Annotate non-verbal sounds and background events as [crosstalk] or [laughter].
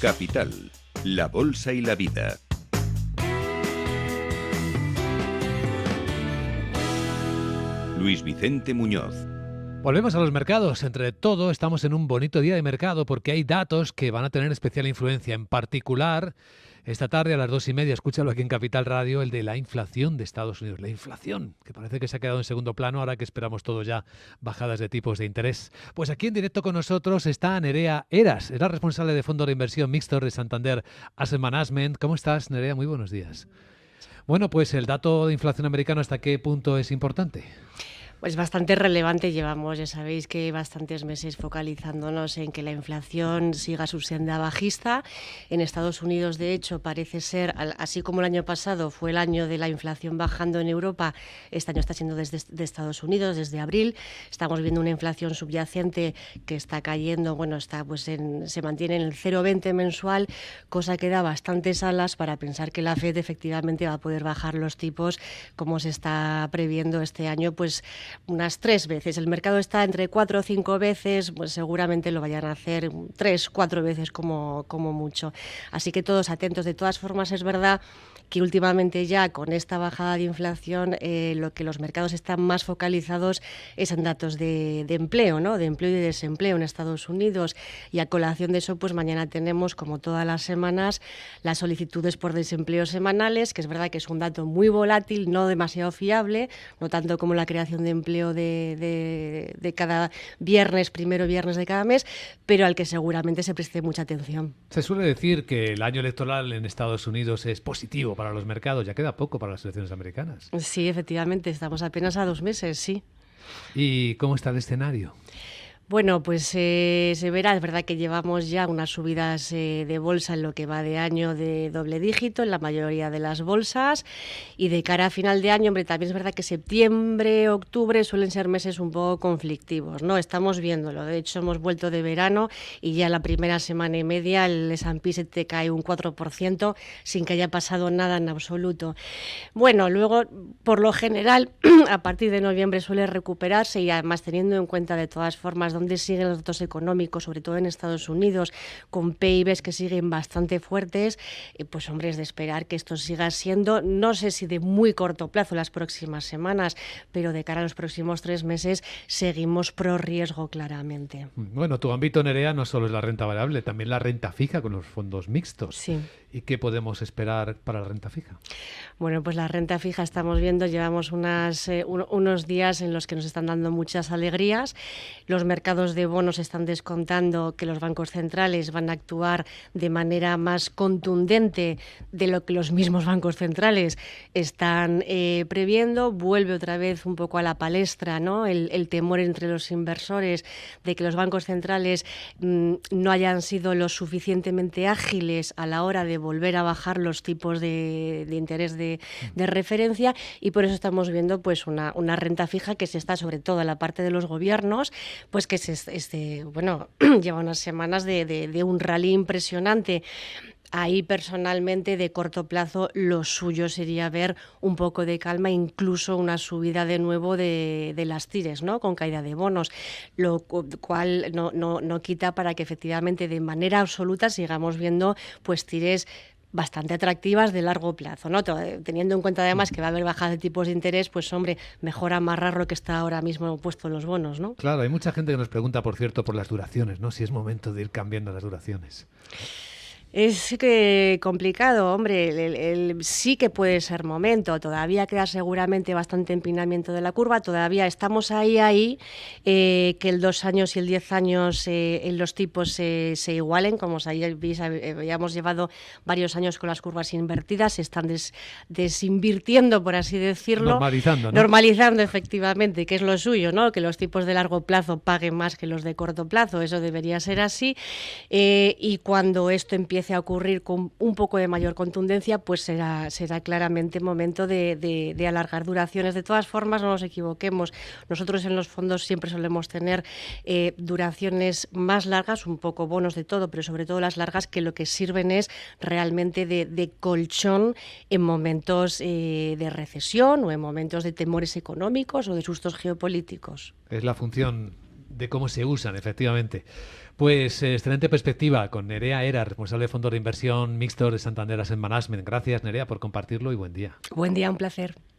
Capital, la Bolsa y la Vida. Luis Vicente Muñoz. Volvemos a los mercados. Entre todo, estamos en un bonito día de mercado porque hay datos que van a tener especial influencia. En particular, esta tarde a las dos y media, escúchalo aquí en Capital Radio, el de la inflación de Estados Unidos. La inflación, que parece que se ha quedado en segundo plano ahora que esperamos todo ya bajadas de tipos de interés. Pues aquí en directo con nosotros está Nerea Eras, era responsable de Fondo de Inversión Mixto de Santander Asset Management. ¿Cómo estás, Nerea? Muy buenos días. Bueno, pues el dato de inflación americano, ¿hasta qué punto es importante? pues bastante relevante. Llevamos, ya sabéis, que bastantes meses focalizándonos en que la inflación siga su senda bajista. En Estados Unidos, de hecho, parece ser, así como el año pasado fue el año de la inflación bajando en Europa, este año está siendo desde Estados Unidos, desde abril. Estamos viendo una inflación subyacente que está cayendo, bueno, está pues en, se mantiene en el 0,20 mensual, cosa que da bastantes alas para pensar que la Fed efectivamente va a poder bajar los tipos como se está previendo este año, pues unas tres veces. El mercado está entre cuatro o cinco veces, pues seguramente lo vayan a hacer tres, cuatro veces como, como mucho. Así que todos atentos. De todas formas, es verdad que últimamente ya con esta bajada de inflación eh, lo que los mercados están más focalizados es en datos de, de, empleo, ¿no? De empleo y de desempleo en Estados Unidos. Y a colación de eso, pues mañana tenemos, como todas las semanas, las solicitudes por desempleo semanales, que es verdad que es un dato muy volátil, no demasiado fiable, no tanto como la creación de empleo de, de, cada viernes, primero viernes de cada mes, pero al que seguramente se preste mucha atención. Se suele decir que el año electoral en Estados Unidos es positivo para los mercados, ya queda poco para las elecciones americanas. Sí, efectivamente, estamos apenas a dos meses, sí. ¿Y cómo está el escenario? Bueno, pues eh, se verá, es verdad que llevamos ya unas subidas eh, de bolsa en lo que va de año de doble dígito en la mayoría de las bolsas y de cara a final de año, hombre, también es verdad que septiembre, octubre suelen ser meses un poco conflictivos, ¿no? Estamos viéndolo, de hecho hemos vuelto de verano y ya la primera semana y media el S&P se te cae un 4% sin que haya pasado nada en absoluto. Bueno, luego por lo general [clears throat] a partir de noviembre suele recuperarse y además teniendo en cuenta de todas formas dónde siguen los datos económicos, sobre todo en Estados Unidos, con PIBs que siguen bastante fuertes, eh, pues hombre, es de esperar que esto siga siendo, no sé si de muy corto plazo las próximas semanas, pero de cara a los próximos tres meses seguimos pro riesgo claramente. Bueno, tu ámbito, Nerea, no solo es la renta variable, también la renta fija con los fondos mixtos. Sí. ¿Y qué podemos esperar para la renta fija? Bueno, pues la renta fija estamos viendo, llevamos eh, unos días en los que nos están dando muchas alegrías. Los mercados de bonos están descontando que los bancos centrales van a actuar de manera más contundente de lo que los mismos bancos centrales están eh, previendo. Vuelve otra vez un poco a la palestra ¿no? el, temor entre los inversores de que los bancos centrales mm, no hayan sido lo suficientemente ágiles a la hora de volver a bajar los tipos de, interés de, referencia y por eso estamos viendo pues una, renta fija que se está sobre todo en la parte de los gobiernos, pues que es este, bueno, [clears throat] lleva unas semanas de, un rally impresionante. Ahí personalmente de corto plazo lo suyo sería ver un poco de calma, incluso una subida de nuevo de, las tires, ¿no? Con caída de bonos, lo cual no, no, no, quita para que efectivamente de manera absoluta sigamos viendo pues tires bastante atractivas de largo plazo, ¿no? Teniendo en cuenta además que va a haber bajada de tipos de interés, pues hombre, mejor amarrar lo que está ahora mismo puesto en los bonos, ¿no? Claro, hay mucha gente que nos pregunta, por cierto, por las duraciones, ¿no? Si es momento de ir cambiando las duraciones. Es que complicado, hombre. sí que puede ser momento. Todavía queda seguramente bastante empinamiento de la curva. Todavía estamos ahí, ahí, eh, que el dos años y el diez años eh, en los tipos se igualen. Como sabéis, habíamos llevado varios años con las curvas invertidas, se están desinvirtiendo, por así decirlo. Normalizando, Normalizando, efectivamente, que es lo suyo, ¿no? Que los tipos de largo plazo paguen más que los de corto plazo. Eso debería ser así. Eh, y cuando esto empiece a ocurrir con un poco de mayor contundencia, pues será, será claramente momento de, alargar duraciones. De todas formas, no nos equivoquemos. Nosotros en los fondos siempre solemos tener eh, duraciones más largas, un poco bonos de todo, pero sobre todo las largas que lo que sirven es realmente de, colchón en momentos eh, de recesión o en momentos de temores económicos o de sustos geopolíticos. Es la función de cómo se usan, efectivamente. Pues eh, excelente perspectiva con Nerea Era, responsable de fondos de inversión mixto de Santander en Management. Gracias, Nerea, por compartirlo y buen día. Buen día, un placer.